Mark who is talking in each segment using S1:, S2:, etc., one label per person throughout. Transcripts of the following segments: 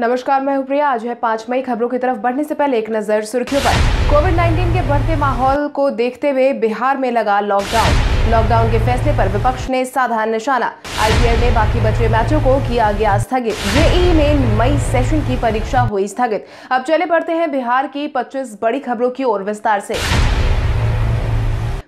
S1: नमस्कार मैं प्रिया आज है पाँच मई खबरों की तरफ बढ़ने से पहले एक नजर सुर्खियों पर कोविड 19 के बढ़ते माहौल को देखते हुए बिहार में लगा लॉकडाउन लॉकडाउन के फैसले पर विपक्ष ने साधा निशाना आईपीएल ने बाकी बचे मैचों को किया गया स्थगित जेई में मई सेशन की परीक्षा हुई स्थगित अब चले पड़ते हैं बिहार की 25 बड़ी खबरों की ओर विस्तार से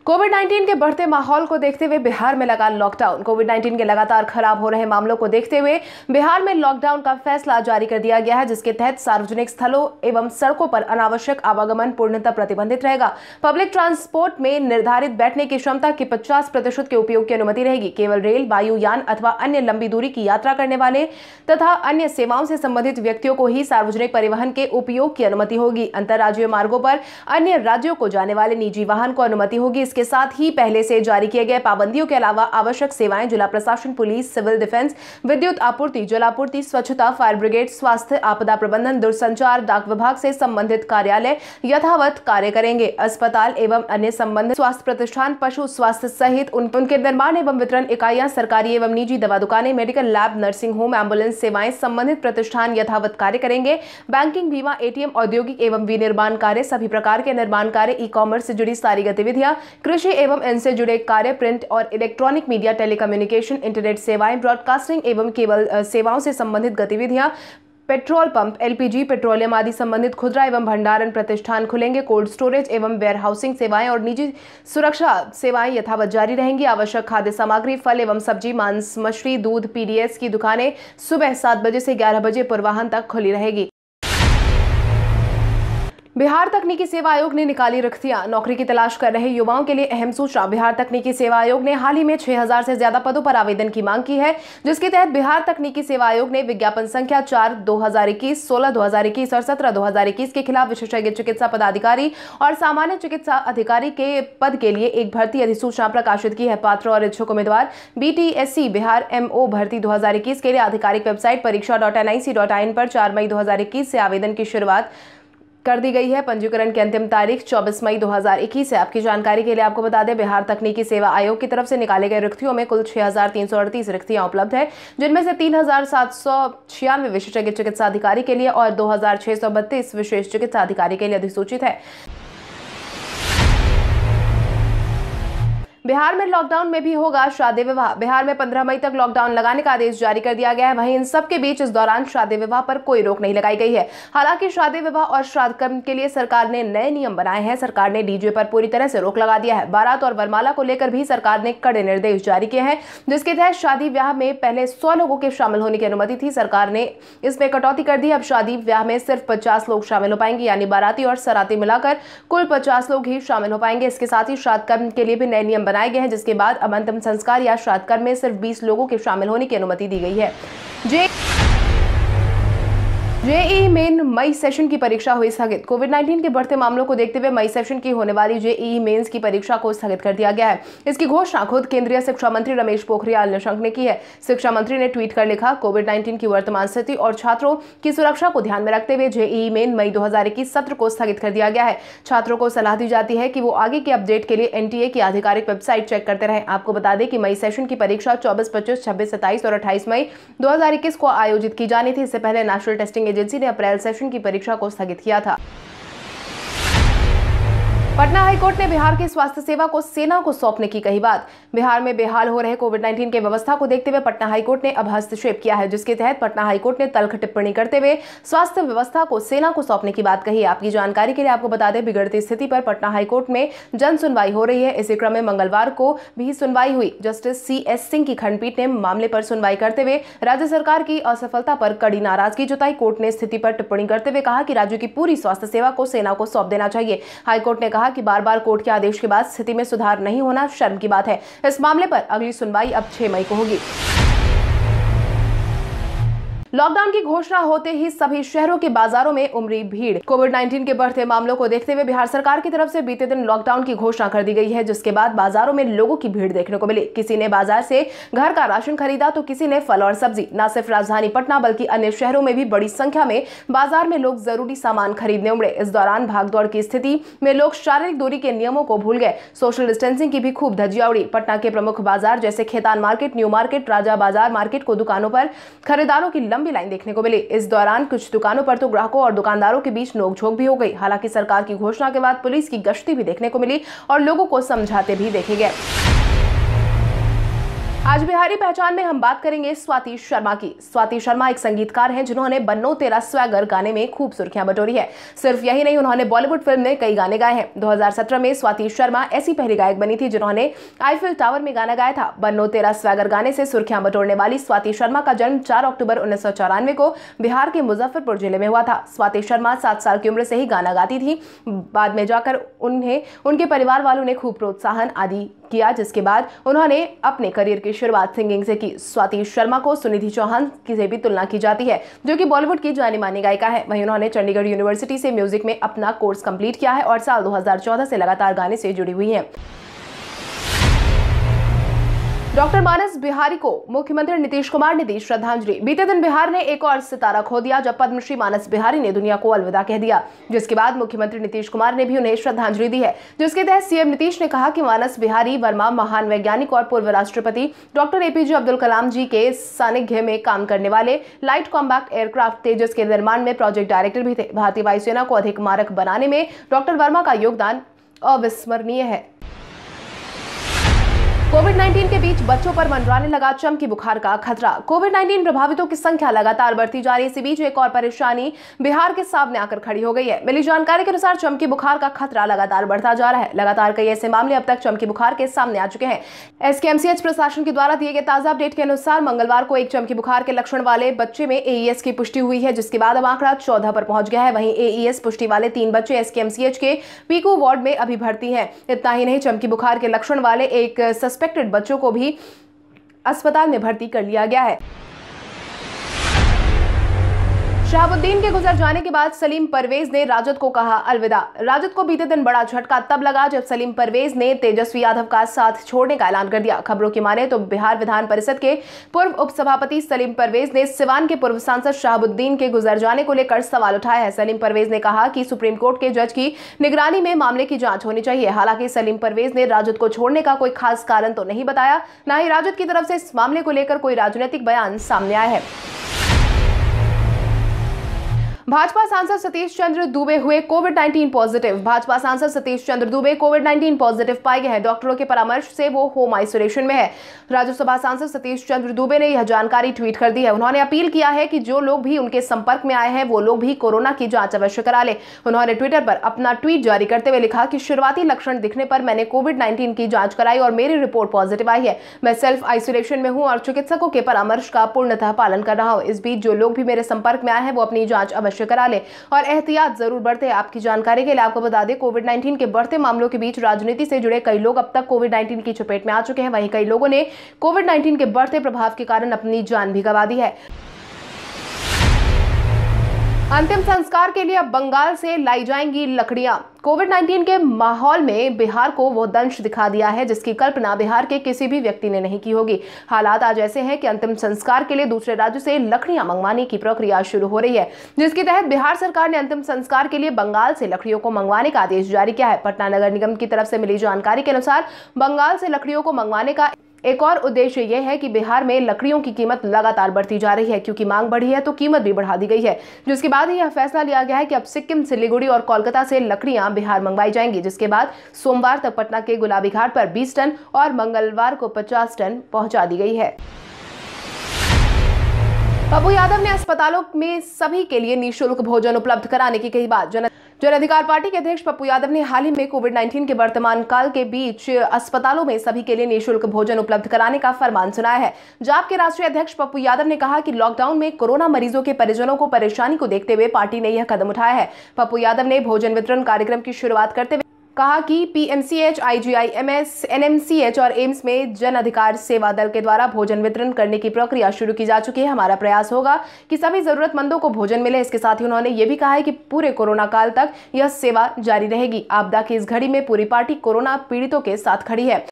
S1: कोविड 19 के बढ़ते माहौल को देखते हुए बिहार में लगा लॉकडाउन कोविड 19 के लगातार खराब हो रहे मामलों को देखते हुए बिहार में लॉकडाउन का फैसला जारी कर दिया गया है जिसके तहत सार्वजनिक स्थलों एवं सड़कों पर अनावश्यक आवागमन पूर्णतः प्रतिबंधित रहेगा पब्लिक ट्रांसपोर्ट में निर्धारित बैठने की क्षमता के पचास के उपयोग की अनुमति रहेगी केवल रेल वायुयान अथवा अन्य लंबी दूरी की यात्रा करने वाले तथा अन्य सेवाओं से संबंधित व्यक्तियों को ही सार्वजनिक परिवहन के उपयोग की अनुमति होगी अंतर्राज्यीय मार्गो पर अन्य राज्यों को जाने वाले निजी वाहन को अनुमति होगी इसके इसके साथ ही पहले से जारी किए गए पाबंदियों के अलावा आवश्यक सेवाएं जिला प्रशासन पुलिस सिविल डिफेंस विद्युत आपूर्ति जलापूर्ति स्वच्छता फायर ब्रिगेड स्वास्थ्य आपदा प्रबंधन दूरसंचार डाक विभाग से संबंधित कार्यालय यथावत कार्य करेंगे अस्पताल एवं अन्य संबंधित स्वास्थ्य प्रतिष्ठान पशु स्वास्थ्य सहित उनके निर्माण एवं वितरण इकाइयां सरकारी एवं निजी दवा दुकानें medical lab nursing home ambulance सेवाएं संबंधित प्रतिष्ठान यथावत कार्य करेंगे बैंकिंग बीमा एटीएम औद्योगिक एवं विनिर्माण कार्य सभी प्रकार के निर्माण कार्य ई कॉमर्स से जुड़ी सारी गतिविधियां कृषि एवं इनसे जुड़े कार्य प्रिंट और इलेक्ट्रॉनिक मीडिया टेलीकम्युनिकेशन इंटरनेट सेवाएं ब्रॉडकास्टिंग एवं केबल सेवाओं से संबंधित गतिविधियां पेट्रोल पंप एलपीजी पेट्रोलियम आदि संबंधित खुदरा एवं भंडारण प्रतिष्ठान खुलेंगे कोल्ड स्टोरेज एवं वेयरहाउसिंग सेवाएं और निजी सुरक्षा सेवाएं यथावत जारी रहेंगी आवश्यक खाद्य सामग्री फल एवं सब्जी मांस मछली दूध पीडीएस की दुकानें सुबह सात बजे से ग्यारह बजे पूर्वाहन तक खुली रहेगी बिहार तकनीकी सेवा आयोग ने निकाली रिक्तियां नौकरी की तलाश कर रहे युवाओं के लिए अहम सूचना बिहार तकनीकी सेवा आयोग ने हाल ही में 6000 से ज्यादा पदों पर आवेदन की मांग की है जिसके तहत बिहार तकनीकी सेवा आयोग ने विज्ञापन संख्या चार दो हजार इक्कीस सोलह दो हजार इक्कीस और सत्रह दो हजार इक्कीस के खिलाफ विशेषज्ञ चिकित्सा पदाधिकारी और सामान्य चिकित्सा अधिकारी के पद के लिए एक भर्ती अधिसूचना प्रकाशित की है पात्र और इच्छुक उम्मीदवार बी बिहार एमओ भर्ती दो के लिए आधिकारिक वेबसाइट परीक्षा dot N I C dot पर चार मई दो से आवेदन की शुरुआत कर दी गई है पंजीकरण की अंतिम तारीख 24 मई 2021 है आपकी जानकारी के लिए आपको बता दें बिहार तकनीकी सेवा आयोग की तरफ से निकाले गए रिक्तियों में कुल छह रिक्तियां उपलब्ध है जिनमें से तीन विशेषज्ञ चिकित्सा अधिकारी के लिए और दो विशेष चिकित्सा अधिकारी के लिए अधिसूचित है बिहार में लॉकडाउन में भी होगा शादी विवाह बिहार में 15 मई तक लॉकडाउन लगाने का आदेश जारी कर दिया गया है वहीं इन सब के बीच इस दौरान शादी विवाह पर कोई रोक नहीं लगाई गई है हालांकि शादी विवाह और श्राद्ध कर्म के लिए सरकार ने नए नियम बनाए हैं सरकार ने डीजे पर पूरी तरह से रोक लगा दिया है बारात और वरमाला को लेकर भी सरकार ने कड़े निर्देश जारी किए हैं जिसके तहत शादी ब्याह में पहले सौ लोगों के शामिल होने की अनुमति थी सरकार ने इसमें कटौती कर दी अब शादी ब्याह में सिर्फ पचास लोग शामिल हो पाएंगे यानी बाराती और सराती मिलाकर कुल पचास लोग ही शामिल हो पाएंगे इसके साथ ही श्राद्ध कर्म के लिए भी नए नियम बनाए बनाए गए हैं जिसके बाद अब अंतिम संस्कार या श्राद्ध कर्म में सिर्फ बीस लोगों के शामिल होने की अनुमति दी गई है जे जेई मेन मई सेशन की परीक्षा हुई स्थगित कोविड 19 के बढ़ते मामलों को देखते हुए मई सेशन की होने वाली जेई मेन्स की परीक्षा को स्थगित कर दिया गया है इसकी घोषणा खुद केंद्रीय शिक्षा मंत्री रमेश पोखरियाल निशंक ने की है शिक्षा मंत्री ने ट्वीट कर लिखा कोविड 19 की वर्तमान स्थिति और छात्रों की सुरक्षा को ध्यान में रखते हुए जेई मेन मई दो सत्र को स्थगित कर दिया गया है छात्रों को सलाह दी जाती है कि वो आगे के अपडेट के लिए एनटीए की आधिकारिक वेबसाइट चेक करते रहे आपको बता दें कि मई सेशन की परीक्षा चौबीस पच्चीस छब्बीस सत्ताईस और अट्ठाईस मई दो को आयोजित की जानी थी इससे पहले नेशनल टेस्टिंग एजेंसी ने अप्रैल सेशन की परीक्षा को स्थगित किया था पटना हाईकोर्ट ने बिहार की स्वास्थ्य सेवा को सेना को सौंपने की कही बात बिहार में बेहाल हो रहे कोविड 19 के व्यवस्था को देखते हुए पटना हाईकोर्ट ने अब हस्तक्षेप किया है जिसके तहत पटना हाईकोर्ट ने तल्ख टिप्पणी करते हुए स्वास्थ्य व्यवस्था को सेना को सौंपने की बात कही आपकी जानकारी के लिए आपको बता दें बिगड़ती स्थिति पर पटना हाईकोर्ट में जन सुनवाई हो रही है इसी क्रम में मंगलवार को भी सुनवाई हुई जस्टिस सी एस सिंह की खंडपीठ ने मामले पर सुनवाई करते हुए राज्य सरकार की असफलता पर कड़ी नाराजगी जताई कोर्ट ने स्थिति पर टिप्पणी करते हुए कहा कि राज्य की पूरी स्वास्थ्य सेवा को सेना को सौंप देना चाहिए हाईकोर्ट ने कहा कहा कि बार बार कोर्ट के आदेश के बाद स्थिति में सुधार नहीं होना शर्म की बात है इस मामले पर अगली सुनवाई अब छह मई को होगी लॉकडाउन की घोषणा होते ही सभी शहरों के बाजारों में उमड़ी भीड़ कोविड 19 के बढ़ते मामलों को देखते हुए बिहार सरकार की तरफ से बीते दिन लॉकडाउन की घोषणा कर दी गई है जिसके बाद बाजारों में लोगों की भीड़ देखने को मिली किसी ने बाजार से घर का राशन खरीदा तो किसी ने फल और सब्जी न सिर्फ राजधानी पटना बल्कि अन्य शहरों में भी बड़ी संख्या में बाजार में लोग जरूरी सामान खरीदने उमड़े इस दौरान भागदौड़ की स्थिति में लोग शारीरिक दूरी के नियमों को भूल गए सोशल डिस्टेंसिंग की भी खूब धजिया उड़ी पटना के प्रमुख बाजार जैसे Khetan market new market Raja Bazar market को दुकानों पर खरीदारों की लंबी लाइन देखने को मिली इस दौरान कुछ दुकानों पर तो ग्राहकों और दुकानदारों के बीच नोकझोंक भी हो गई हालांकि सरकार की घोषणा के बाद पुलिस की गश्ती भी देखने को मिली और लोगों को समझाते भी देखे गए आज बिहारी पहचान में हम बात करेंगे स्वाति शर्मा की स्वाति शर्मा एक संगीतकार हैं जिन्होंने बन्नो तेरा स्वैगर गाने में खूब सुर्खियां बटोरी है सिर्फ यही नहीं उन्होंने बॉलीवुड फिल्म में कई गाने गाए हैं 2017 में स्वाति शर्मा ऐसी पहली गायक बनी थी जिन्होंने आईफिल टावर में गाना गाया था बन्नो तेरा स्वैगर गाने से सुर्खियां बटोरने वाली स्वाति शर्मा का जन्म चार अक्टूबर उन्नीस को बिहार के मुजफ्फरपुर जिले में हुआ था स्वाति शर्मा सात साल की उम्र से ही गाना गाती थी बाद में जाकर उन्हें उनके परिवार वालों ने खूब प्रोत्साहन आदि किया जिसके बाद उन्होंने अपने करियर की शुरुआत सिंगिंग से की स्वाति शर्मा को सुनिधि चौहान की से भी तुलना की जाती है जो कि बॉलीवुड की जानी मानी गायिका है वहीं उन्होंने चंडीगढ़ यूनिवर्सिटी से म्यूजिक में अपना कोर्स कंप्लीट किया है और साल 2014 से लगातार गाने से जुड़ी हुई है डॉक्टर मानस बिहारी को मुख्यमंत्री नीतीश कुमार ने दी श्रद्धांजलि बीते दिन बिहार ने एक और सितारा खो दिया जब पद्मश्री मानस बिहारी ने दुनिया को अलविदा कह दिया जिसके बाद मुख्यमंत्री नीतीश कुमार ने भी उन्हें श्रद्धांजलि दी है जिसके तहत सीएम नीतीश ने कहा कि मानस बिहारी वर्मा महान वैज्ञानिक और पूर्व राष्ट्रपति डॉक्टर एपीजे अब्दुल कलाम जी के सानिध्य में काम करने वाले लाइट कॉम्बैक्ट एयरक्राफ्ट तेजस के निर्माण में प्रोजेक्ट डायरेक्टर भी थे भारतीय वायुसेना को अधिक मारक बनाने में डॉक्टर वर्मा का योगदान अविस्मरणीय है कोविड 19 के बीच बच्चों पर मंडराने लगा चमकी बुखार का खतरा कोविड 19 प्रभावितों की संख्या लगातार बढ़ती जा रही इसी बीच एक और परेशानी बिहार के सामने आकर खड़ी हो गई है मिली जानकारी के अनुसार चमकी बुखार का खतरा लगातार बढ़ता जा रहा है लगातार कई ऐसे मामले अब तक चमकी बुखार के सामने आ चुके हैं एसकेएमसीएच प्रशासन के द्वारा दिए गए ताजा अपडेट के अनुसार मंगलवार को एक चमकी बुखार के लक्षण वाले बच्चे में एईएस e की पुष्टि हुई है जिसके बाद अब आंकड़ा चौदह पर पहुंच गया है वहीं एईएस e पुष्टि वाले तीन बच्चे एसकेएमसीएच के पीकू वार्ड में अभी भर्ती है इतना ही नहीं चमकी बुखार के लक्षण वाले एक सस्पेंड सस्पेक्टेड बच्चों को भी अस्पताल में भर्ती कर लिया गया है शहाबुद्दीन के गुजर जाने के बाद सलीम परवेज ने राजद को कहा अलविदा राजद को बीते दिन बड़ा झटका तब लगा जब सलीम परवेज ने तेजस्वी यादव का साथ छोड़ने का ऐलान कर दिया खबरों की माने तो बिहार विधान परिषद के पूर्व उपसभापति सलीम परवेज ने सिवान के पूर्व सांसद शहाबुद्दीन के गुजर जाने को लेकर सवाल उठाया है सलीम परवेज ने कहा कि सुप्रीम कोर्ट के जज की निगरानी में मामले की जांच होनी चाहिए हालांकि सलीम परवेज ने राजद को छोड़ने का कोई खास कारण तो नहीं बताया न ही राजद की तरफ से इस मामले को लेकर कोई राजनीतिक बयान सामने आया है भाजपा सांसद सतीश चंद्र दुबे हुए कोविड 19 पॉजिटिव भाजपा सांसद सतीश चंद्र दुबे कोविड 19 पॉजिटिव पाए गए हैं डॉक्टरों के परामर्श से वो होम आइसोलेशन में है राज्यसभा सांसद सतीश चंद्र दुबे ने यह जानकारी ट्वीट कर दी है उन्होंने अपील किया है कि जो लोग भी उनके संपर्क में आए हैं वो लोग भी कोरोना की जांच अवश्य करा ले उन्होंने ट्विटर पर अपना ट्वीट जारी करते हुए लिखा कि शुरुआती लक्षण दिखने पर मैंने कोविड नाइन्टीन की जाँच कराई और मेरी रिपोर्ट पॉजिटिव आई है मैं सेल्फ आइसोलेशन में हूँ और चिकित्सकों के परामर्श का पूर्णतः पालन कर रहा हूँ इस बीच जो लोग भी मेरे संपर्क में आए हैं वो अपनी जाँच अवश्य अवश्य करा ले और एहतियात ज़रूर बढ़ते आपकी जानकारी के लिए आपको बता दें कोविड नाइन्टीन के बढ़ते मामलों के बीच राजनीति से जुड़े कई लोग अब तक कोविड नाइन्टीन की चपेट में आ चुके हैं वहीं कई लोगों ने कोविड नाइन्टीन के बढ़ते प्रभाव के कारण अपनी जान भी गंवा दी है अंतिम संस्कार के लिए अब बंगाल से लाई जाएंगी लकड़ियां कोविड 19 के माहौल में बिहार को वो दंश दिखा दिया है जिसकी कल्पना बिहार के किसी भी व्यक्ति ने नहीं की होगी हालात आज ऐसे हैं कि अंतिम संस्कार के लिए दूसरे राज्य से लकड़ियां मंगवाने की प्रक्रिया शुरू हो रही है जिसके तहत बिहार सरकार ने अंतिम संस्कार के लिए बंगाल से लकड़ियों को मंगवाने का आदेश जारी किया है पटना नगर निगम की तरफ से मिली जानकारी के अनुसार बंगाल से लकड़ियों को मंगवाने का एक और उद्देश्य यह है कि बिहार में लकड़ियों की कीमत लगातार बढ़ती जा रही है क्योंकि मांग बढ़ी है तो कीमत भी बढ़ा दी गई है जिसके बाद यह फैसला लिया गया है कि अब सिक्किम सिलीगुड़ी और कोलकाता से लकड़ियां बिहार मंगवाई जाएंगी जिसके बाद सोमवार तक पटना के गुलाबी घाट पर बीस टन और मंगलवार को पचास टन पहुंचा दी गई है पप्पू यादव ने अस्पतालों में सभी के लिए निःशुल्क भोजन उपलब्ध कराने की कही बात जनता जन अधिकार पार्टी के अध्यक्ष पप्पू यादव ने हाल ही में कोविड 19 के वर्तमान काल के बीच अस्पतालों में सभी के लिए निःशुल्क भोजन उपलब्ध कराने का फरमान सुनाया है जाप के राष्ट्रीय अध्यक्ष पप्पू यादव ने कहा कि लॉकडाउन में कोरोना मरीजों के परिजनों को परेशानी को देखते हुए पार्टी ने यह कदम उठाया है पप्पू यादव ने भोजन वितरण कार्यक्रम की शुरुआत करते हुए कहा कि पीएमसीएच, आईजीआईएमएस, एनएमसीएच और एम्स में जन अधिकार सेवा दल के द्वारा भोजन वितरण करने की प्रक्रिया शुरू की जा चुकी है हमारा प्रयास होगा कि सभी जरूरतमंदों को भोजन मिले इसके साथ ही उन्होंने ये भी कहा है कि पूरे कोरोना काल तक यह सेवा जारी रहेगी आपदा की इस घड़ी में पूरी पार्टी कोरोना पीड़ितों के साथ खड़ी है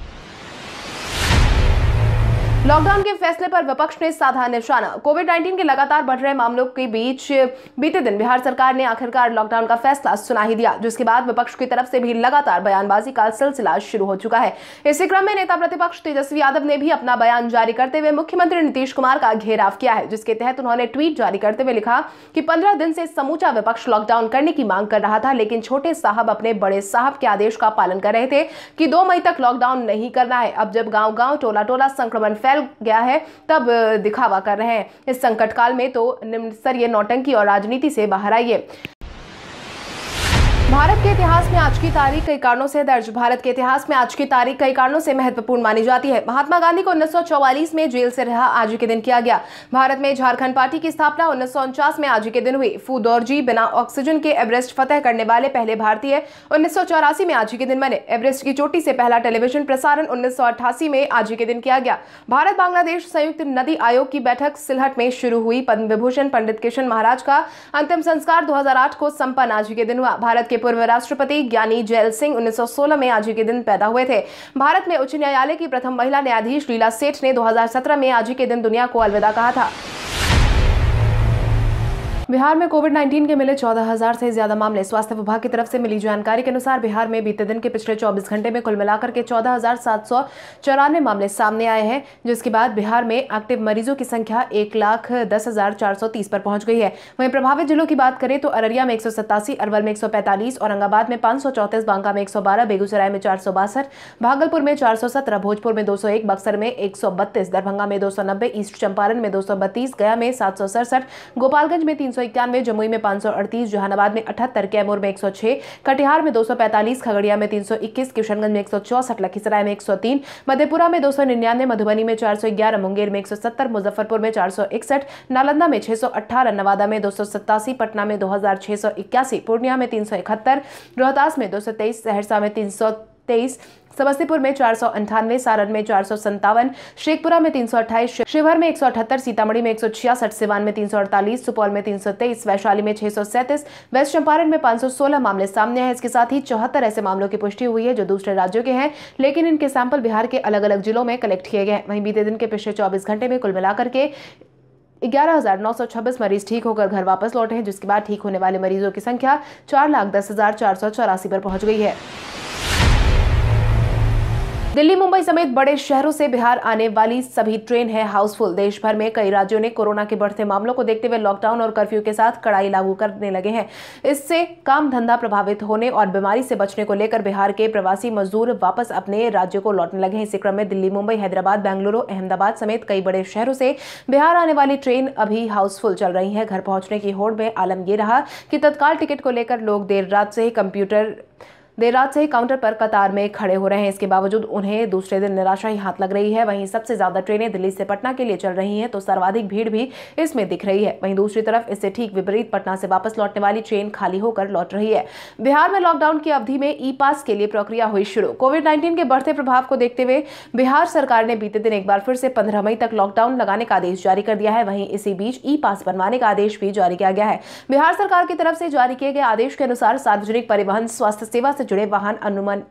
S1: लॉकडाउन के फैसले पर विपक्ष ने साधा निशाना कोविड 19 के लगातार बढ़ रहे मामलों के बीच बीते दिन बिहार सरकार ने आखिरकार लॉकडाउन का फैसला सुना ही दिया जिसके बाद विपक्ष की तरफ से भी लगातार बयानबाजी का सिलसिला शुरू हो चुका है इसी क्रम में नेता प्रतिपक्ष तेजस्वी यादव ने भी अपना बयान जारी करते हुए मुख्यमंत्री नीतीश कुमार का घेराव किया है जिसके तहत उन्होंने ट्वीट जारी करते हुए लिखा की पंद्रह दिन से समूचा विपक्ष लॉकडाउन करने की मांग कर रहा था लेकिन छोटे साहब अपने बड़े साहब के आदेश का पालन कर रहे थे कि दो मई तक लॉकडाउन नहीं करना है अब जब गाँव गाँव टोला टोला संक्रमण फैल फैल गया है तब दिखावा कर रहे हैं इस संकट काल में तो निम्न स्तरीय नौटंकी और राजनीति से बाहर आइए भारत के इतिहास में आज की तारीख कई कारणों से दर्ज भारत के इतिहास में आज की तारीख कई कारणों से महत्वपूर्ण मानी जाती है महात्मा गांधी को उन्नीस में जेल से रहा आज के दिन किया गया भारत में झारखंड पार्टी की स्थापना उन्नीस में आज के दिन हुई फू दौरजी बिना ऑक्सीजन के एवरेस्ट फतेह करने वाले पहले भारतीय उन्नीस में आज के दिन बने एवरेस्ट की चोटी से पहला टेलीविजन प्रसारण उन्नीस में आज के दिन किया गया भारत बांग्लादेश संयुक्त नदी आयोग की बैठक सिलहट में शुरू हुई पद्म विभूषण पंडित किशन महाराज का अंतिम संस्कार दो को संपन्न आज के दिन हुआ भारत के पूर्व राष्ट्रपति ज्ञानी जैल सिंह 1916 में आज ही के दिन पैदा हुए थे भारत में उच्च न्यायालय की प्रथम महिला न्यायाधीश लीला सेठ ने 2017 में आज ही के दिन दुनिया को अलविदा कहा था बिहार में कोविड 19 के मिले 14,000 से ज्यादा मामले स्वास्थ्य विभाग की तरफ से मिली जानकारी के अनुसार बिहार में बीते दिन के पिछले 24 घंटे में कुल मिलाकर के चौदह मामले सामने आए हैं जिसके बाद बिहार में एक्टिव मरीजों की संख्या एक लाख दस हजार चार सौ तीस पर पहुंच गई है वहीं प्रभावित जिलों की बात करें तो अररिया में एक सौ अरवल में एक सौ पैंतालीस औरंगाबाद में पांच सौ बांका में एक सौ बारह बेगूसराय में चार सौ बासठ भागलपुर में चार सौ सत्रह भोजपुर में दो सौ एक बक्सर में एक सौ बत्तीस दरभंगा में दो सौ नब्बे ईस्ट चंपारण में दो सौ बत्तीस गया में सात सौ सड़सठ गोपालगंज में तीन इक्यानवे जमुई में पांच सौ अड़तीस जहानाबाद में अठहत्तर कैमूर में एक सौ छह कटिहार में दो सौ पैंतालीस खगड़िया में तीन सौ इक्कीस किशनगंज में एक सौ चौसठ लखीसराय में एक सौ तीन मधेपुरा में दो सौ निन्यानवे मधुबनी में चार सौ ग्यारह मुंगेर में एक सौ सत्तर मुजफ्फरपुर में चार सौ इकसठ नालंदा में छह सौ अठारह नवादा में दो सौ सत्तासी पटना में दो हजार छह सौ इक्यासी पूर्णिया में तीन सौ इकहत्तर रोहतास में दो सौ तेईस सहरसा में तीन सौ तेईस समस्तीपुर में चार सौ अंठानवे सारण में चार सौ संतावन शेखपुरा में तीन सौ अट्ठाईस शिवहर में एक सौ अठहत्तर सीतामढ़ी में एक सौ छियासठ सिवान में तीन सौ अड़तालीस सुपौल में तीन सौ तेईस वैशाली में छह सौ सैंतीस वेस्ट चंपारण में पांच सौ सोलह मामले सामने हैं इसके साथ ही चौहत्तर ऐसे मामलों की पुष्टि हुई है जो दूसरे राज्यों के हैं लेकिन इनके सैंपल बिहार के अलग अलग जिलों में कलेक्ट किए गए हैं वहीं बीते दिन के पिछले चौबीस घंटे में कुल मिलाकर के ग्यारह हजार नौ सौ छब्बीस मरीज ठीक होकर घर वापस लौटे हैं जिसके बाद ठीक होने वाले मरीजों की संख्या चार लाख दस हजार चार सौ चौरासी पर पहुंच गई है दिल्ली मुंबई समेत बड़े शहरों से बिहार आने वाली सभी ट्रेन है हाउसफुल देश भर में कई राज्यों ने कोरोना के बढ़ते मामलों को देखते हुए लॉकडाउन और कर्फ्यू के साथ कड़ाई लागू करने लगे हैं इससे काम धंधा प्रभावित होने और बीमारी से बचने को लेकर बिहार के प्रवासी मजदूर वापस अपने राज्य को लौटने लगे हैं इसी क्रम में दिल्ली मुंबई हैदराबाद बेंगलुरु अहमदाबाद समेत कई बड़े शहरों से बिहार आने वाली ट्रेन अभी हाउसफुल चल रही है घर पहुंचने की होड़ में आलम यह रहा कि तत्काल टिकट को लेकर लोग देर रात से ही कंप्यूटर देर रात से ही काउंटर पर कतार में खड़े हो रहे हैं इसके बावजूद उन्हें दूसरे दिन निराशा ही हाथ लग रही है वहीं सबसे ज्यादा ट्रेनें दिल्ली से पटना के लिए चल रही हैं तो सर्वाधिक भीड़ भी इसमें दिख रही है वहीं दूसरी तरफ इससे ठीक विपरीत पटना से वापस लौटने वाली ट्रेन खाली होकर लौट रही है बिहार में लॉकडाउन की अवधि में ई पास के लिए प्रक्रिया हुई शुरू कोविड नाइन्टीन के बढ़ते प्रभाव को देखते हुए बिहार सरकार ने बीते दिन एक बार फिर से पंद्रह मई तक लॉकडाउन लगाने का आदेश जारी कर दिया है वहीं इसी बीच ई पास बनवाने का आदेश भी जारी किया गया है बिहार सरकार की तरफ से जारी किए गए आदेश के अनुसार सार्वजनिक परिवहन स्वास्थ्य सेवा से जुड़े वाहन अनुमान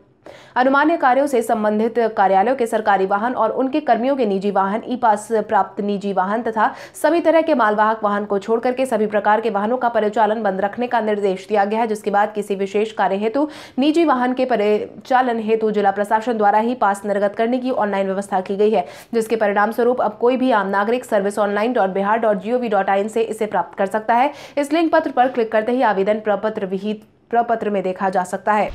S1: अनुमान्य कार्यों से संबंधित कार्यालयों के सरकारी वाहन और उनके कर्मियों के निजी वाहन ई पास प्राप्त निजी वाहन तथा सभी तरह के मालवाहक वाहन को छोड़कर के सभी प्रकार के वाहनों का परिचालन बंद रखने का निर्देश दिया गया है जिसके बाद किसी विशेष कार्य हेतु निजी वाहन के परिचालन हेतु जिला प्रशासन द्वारा ही पास निर्गत करने की ऑनलाइन व्यवस्था की गई है जिसके परिणाम स्वरूप अब कोई भी आम नागरिक service online dot Bihar dot gov dot I N से इसे प्राप्त कर सकता है इस लिंक पत्र पर क्लिक करते ही आवेदन प्रपत्र विहित प्रपत्र में देखा जा सकता है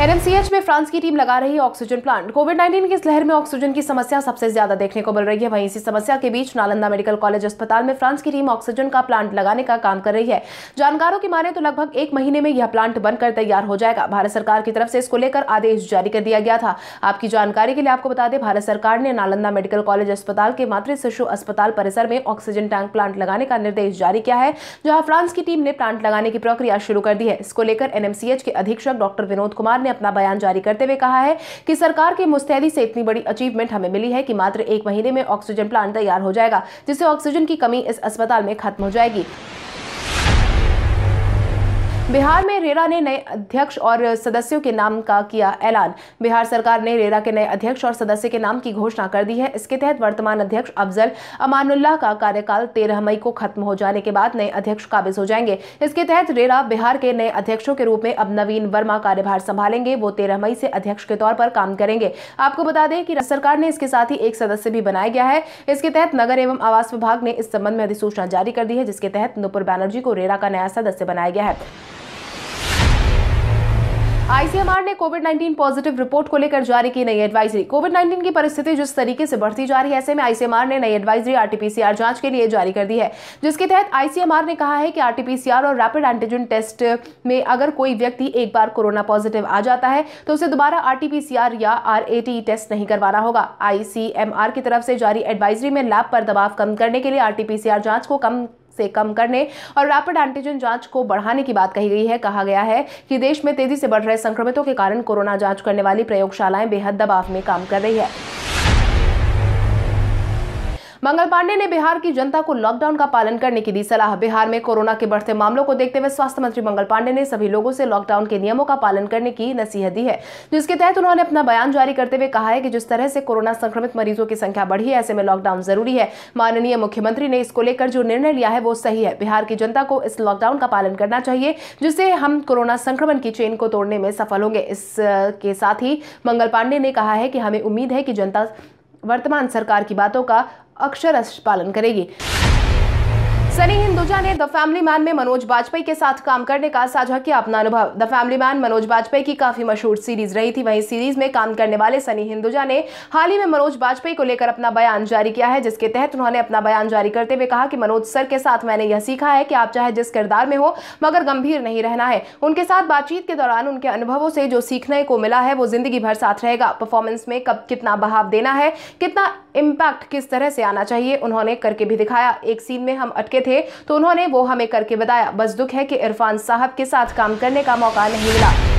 S1: एनएमसीएच में फ्रांस की टीम लगा रही ऑक्सीजन प्लांट कोविड 19 की इस लहर में ऑक्सीजन की समस्या सबसे ज्यादा देखने को मिल रही है वहीं इसी समस्या के बीच नालंदा मेडिकल कॉलेज अस्पताल में फ्रांस की टीम ऑक्सीजन का प्लांट लगाने का काम कर रही है जानकारों की माने तो लगभग एक महीने में यह प्लांट बनकर तैयार हो जाएगा भारत सरकार की तरफ से इसको लेकर आदेश जारी कर दिया गया था आपकी जानकारी के लिए आपको बता दें भारत सरकार ने नालंदा मेडिकल कॉलेज अस्पताल के मातृ शिशु अस्पताल परिसर में ऑक्सीजन टैंक प्लांट लगाने का निर्देश जारी किया है जहां फ्रांस की टीम ने प्लांट लगाने की प्रक्रिया शुरू कर दी है इसको लेकर एनएमसीएच के अधीक्षक डॉक्टर विनोद कुमार ने ने अपना बयान जारी करते हुए कहा है कि सरकार की मुस्तैदी से इतनी बड़ी अचीवमेंट हमें मिली है कि मात्र एक महीने में ऑक्सीजन प्लांट तैयार हो जाएगा जिससे ऑक्सीजन की कमी इस अस्पताल में खत्म हो जाएगी बिहार में रेरा ने नए अध्यक्ष और सदस्यों के नाम का किया ऐलान बिहार सरकार ने रेरा के नए अध्यक्ष और सदस्य के नाम की घोषणा कर दी है इसके तहत वर्तमान अध्यक्ष अफजल अमानुल्लाह का कार्यकाल तेरह मई को खत्म हो जाने के बाद नए अध्यक्ष काबिज हो जाएंगे इसके तहत रेरा बिहार के नए अध्यक्षों के रूप में अब नवीन वर्मा कार्यभार संभालेंगे वो तेरह मई से अध्यक्ष के तौर पर काम करेंगे आपको बता दें कि सरकार ने इसके साथ ही एक सदस्य भी बनाया गया है इसके तहत नगर एवं आवास विभाग ने इस संबंध में अधिसूचना जारी कर दी है जिसके तहत नुपुर बैनर्जी को रेरा का नया सदस्य बनाया गया है आईसीएमआर ने कोविड 19 पॉजिटिव रिपोर्ट को लेकर जारी की नई एडवाइजरी कोविड 19 की परिस्थिति जिस तरीके से बढ़ती जा रही है ऐसे में आईसीएमआर ने नई एडवाइजरी आरटीपीसीआर जांच के लिए जारी कर दी है जिसके तहत आईसीएमआर ने कहा है कि आरटीपीसीआर और रैपिड एंटीजन टेस्ट में अगर कोई व्यक्ति एक बार कोरोना पॉजिटिव आ जाता है तो उसे दोबारा आरटीपीसीआर या आर टेस्ट e नहीं करवाना होगा आईसीएमआर की तरफ से जारी एडवाइजरी में लैब पर दबाव कम करने के लिए आरटीपीसीआर जांच को कम से कम करने और रैपिड एंटीजन जांच को बढ़ाने की बात कही गई है कहा गया है कि देश में तेजी से बढ़ रहे संक्रमितों के कारण कोरोना जांच करने वाली प्रयोगशालाएं बेहद दबाव में काम कर रही है मंगल पांडे ने बिहार की जनता को लॉकडाउन का पालन करने की दी सलाह बिहार में कोरोना के बढ़ते मामलों को देखते हुए स्वास्थ्य मंत्री मंगल पांडे ने सभी लोगों से लॉकडाउन के नियमों का पालन करने की नसीहत दी है जिसके तहत उन्होंने अपना बयान जारी करते हुए कहा है कि जिस तरह से कोरोना संक्रमित मरीजों की संख्या बढ़ी है ऐसे में लॉकडाउन जरूरी है माननीय मुख्यमंत्री ने इसको लेकर जो निर्णय लिया है वो सही है बिहार की जनता को इस लॉकडाउन का पालन करना चाहिए जिससे हम कोरोना संक्रमण की चेन को तोड़ने में सफल होंगे इसके साथ ही मंगल पांडे ने कहा है कि हमें उम्मीद है कि जनता वर्तमान सरकार की बातों का अक्षरश पालन करेगी सनी हिंदुजा ने द फैमिली मैन में मनोज बाजपेयी के साथ काम करने का साझा किया अपना अनुभव the family man Manoj Bajpayee की काफी मशहूर सीरीज रही थी वहीं सीरीज में काम करने वाले सनी हिंदुजा ने हाल ही में मनोज बाजपेयी को लेकर अपना बयान जारी किया है जिसके तहत उन्होंने अपना बयान जारी करते हुए कहा कि मनोज सर के साथ मैंने यह सीखा है कि आप चाहे जिस किरदार में हो मगर गंभीर नहीं रहना है उनके साथ बातचीत के दौरान उनके अनुभवों से जो सीखने को मिला है वो जिंदगी भर साथ रहेगा परफॉर्मेंस में कब कितना बहाव देना है कितना इम्पैक्ट किस तरह से आना चाहिए उन्होंने करके भी दिखाया एक सीन में हम अटके चुके थे तो उन्होंने वो हमें करके बताया बस दुख है कि इरफान साहब के साथ काम करने का मौका नहीं मिला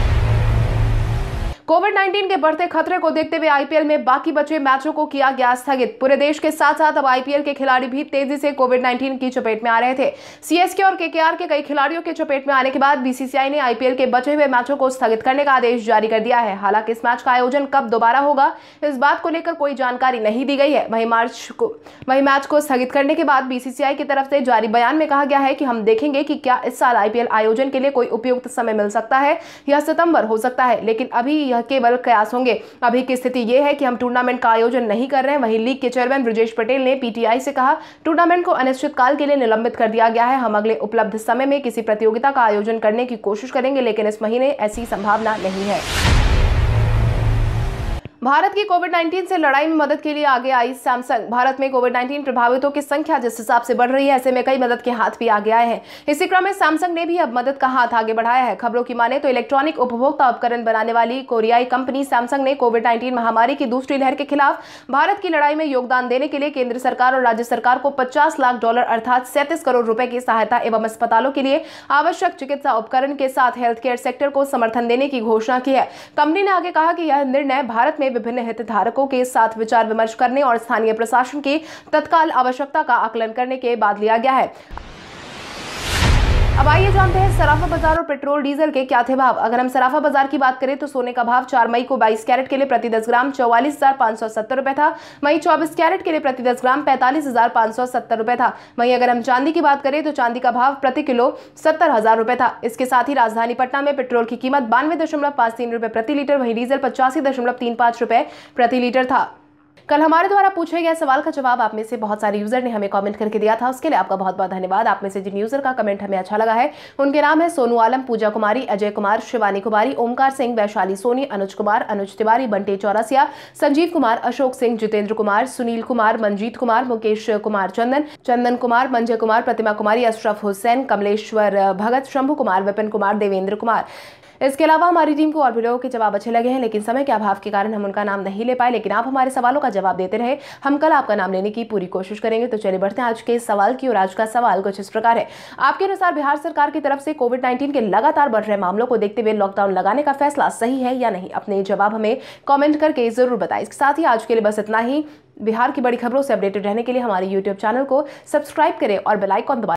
S1: कोविड 19 के बढ़ते खतरे को देखते हुए आईपीएल में बाकी बचे मैचों को किया गया स्थगित पूरे देश के साथ साथ अब आईपीएल के खिलाड़ी भी तेजी से कोविड 19 की चपेट में आ रहे थे सीएसके और केकेआर के कई खिलाड़ियों के चपेट में आने के बाद बीसीसीआई ने आईपीएल के बचे हुए मैचों को स्थगित करने का आदेश जारी कर दिया है हालांकि इस मैच का आयोजन कब दोबारा होगा इस बात को लेकर कोई जानकारी नहीं दी गई है वही मार्च को वही मैच को स्थगित करने के बाद बीसीसीआई की तरफ से जारी बयान में कहा गया है कि हम देखेंगे कि क्या इस साल आईपीएल आयोजन के लिए कोई उपयुक्त समय मिल सकता है यह सितंबर हो सकता है लेकिन अभी यह केवल कयास होंगे अभी की स्थिति यह है कि हम टूर्नामेंट का आयोजन नहीं कर रहे हैं वहीं लीग के चेयरमैन ब्रजेश पटेल ने पीटीआई से कहा टूर्नामेंट को अनिश्चितकाल के लिए निलंबित कर दिया गया है हम अगले उपलब्ध समय में किसी प्रतियोगिता का आयोजन करने की कोशिश करेंगे लेकिन इस महीने ऐसी संभावना नहीं है भारत की कोविड 19 से लड़ाई में मदद के लिए आगे आई सैमसंग भारत में कोविड 19 प्रभावितों की संख्या जिस हिसाब से बढ़ रही है ऐसे में कई मदद के हाथ भी आगे आए हैं इसी क्रम में सैमसंग ने भी अब मदद का हाथ आगे बढ़ाया है खबरों की माने तो इलेक्ट्रॉनिक उपभोक्ता उपकरण बनाने वाली कोरियाई कंपनी सैमसंग ने कोविड नाइन्टीन महामारी की दूसरी लहर के खिलाफ भारत की लड़ाई में योगदान देने के लिए केंद्र सरकार और राज्य सरकार को पचास लाख डॉलर अर्थात सैंतीस करोड़ रुपए की सहायता एवं अस्पतालों के लिए आवश्यक चिकित्सा उपकरण के साथ हेल्थ केयर सेक्टर को समर्थन देने की घोषणा की है कंपनी ने आगे कहा कि यह निर्णय भारत में विभिन्न हितधारकों के साथ विचार विमर्श करने और स्थानीय प्रशासन की तत्काल आवश्यकता का आकलन करने के बाद लिया गया है अब आइए जानते हैं सराफा बाजार और पेट्रोल डीजल के क्या थे भाव अगर हम सराफा बाजार की बात करें तो सोने का भाव 4 मई को 22 कैरेट के लिए प्रति 10 ग्राम चौवालीस हजार पाँच सौ सत्तर रुपये था वहीं 24 कैरेट के लिए प्रति 10 ग्राम पैंतालीस हजार पाँच सौ सत्तर रुपये था वहीं अगर हम चांदी की बात करें तो चांदी का भाव प्रति किलो सत्तर हजार रुपये था इसके साथ ही राजधानी पटना में पेट्रोल की कीमत बानवे दशमलव पाँच तीन रुपये प्रति लीटर वहीं डीजल पचासी दशमलव तीन पाँच रुपये प्रति लीटर था कल हमारे द्वारा पूछे गए सवाल का जवाब आप में से बहुत सारे यूजर ने हमें कमेंट करके दिया था उसके लिए आपका बहुत बहुत धन्यवाद आप में से जिन यूजर का कमेंट हमें अच्छा लगा है उनके नाम है सोनू आलम पूजा कुमारी अजय कुमार शिवानी कुमारी ओमकार सिंह वैशाली सोनी अनुज कुमार अनुज तिवारी बंटे चौरसिया संजीव कुमार अशोक सिंह जितेंद्र कुमार सुनील कुमार मंजीत कुमार मुकेश कुमार चंदन चंदन कुमार मंजय कुमार प्रतिमा कुमारी अशरफ हुसैन कमलेश्वर भगत शंभु कुमार विपिन कुमार देवेंद्र कुमार इसके अलावा हमारी टीम को और भी लोगों के जवाब अच्छे लगे हैं लेकिन समय के अभाव के कारण हम उनका नाम नहीं ले पाए लेकिन आप हमारे सवालों का जवाब जवाब देते रहे हम कल आपका नाम लेने की पूरी कोशिश करेंगे तो चलिए बढ़ते हैं आज के सवाल की और आज का सवाल कुछ इस प्रकार है आपके अनुसार बिहार सरकार की तरफ से कोविड नाइन्टीन के लगातार बढ़ रहे मामलों को देखते हुए लॉकडाउन लगाने का फैसला सही है या नहीं अपने जवाब हमें कॉमेंट करके जरूर बताए इसके साथ ही आज के लिए बस इतना ही बिहार की बड़ी खबरों से अपडेटेड रहने के लिए हमारे यूट्यूब चैनल को सब्सक्राइब करें और बेलाइकॉन दबाए